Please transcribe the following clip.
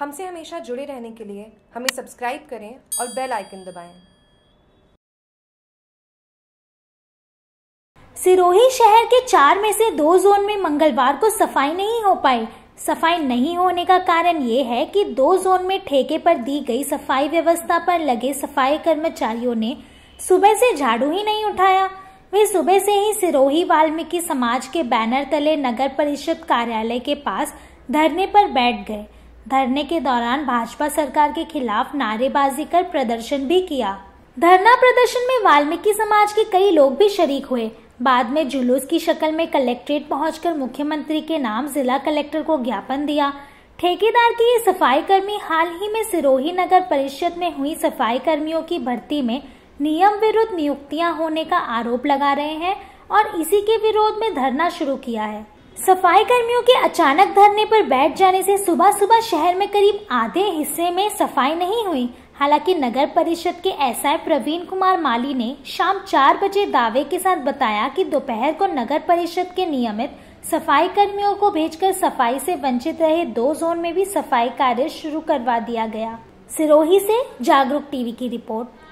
हमसे हमेशा जुड़े रहने के लिए हमें सब्सक्राइब करें और बेल आइकन दबाएं। सिरोही शहर के चार में से दो जोन में मंगलवार को सफाई नहीं हो पाई सफाई नहीं होने का कारण ये है कि दो जोन में ठेके पर दी गई सफाई व्यवस्था पर लगे सफाई कर्मचारियों ने सुबह से झाड़ू ही नहीं उठाया वे सुबह से ही सिरोही वाल्मीकि समाज के बैनर तले नगर परिषद कार्यालय के पास धरने पर बैठ गए धरने के दौरान भाजपा सरकार के खिलाफ नारेबाजी कर प्रदर्शन भी किया धरना प्रदर्शन में वाल्मीकि समाज के कई लोग भी शरीक हुए बाद में जुलूस की शक्ल में कलेक्ट्रेट पहुंचकर मुख्यमंत्री के नाम जिला कलेक्टर को ज्ञापन दिया ठेकेदार की ये सफाई कर्मी हाल ही में सिरोही नगर परिषद में हुई सफाई कर्मियों की भर्ती में नियम विरुद्ध नियुक्तियां होने का आरोप लगा रहे हैं और इसी के विरोध में धरना शुरू किया है सफाई कर्मियों के अचानक धरने पर बैठ जाने से सुबह सुबह शहर में करीब आधे हिस्से में सफाई नहीं हुई हालांकि नगर परिषद के एस प्रवीण कुमार माली ने शाम चार बजे दावे के साथ बताया कि दोपहर को नगर परिषद के नियमित सफाई कर्मियों को भेजकर सफाई से वंचित रहे दो जोन में भी सफाई कार्य शुरू करवा दिया गया सिरोही से जागरूक टीवी की रिपोर्ट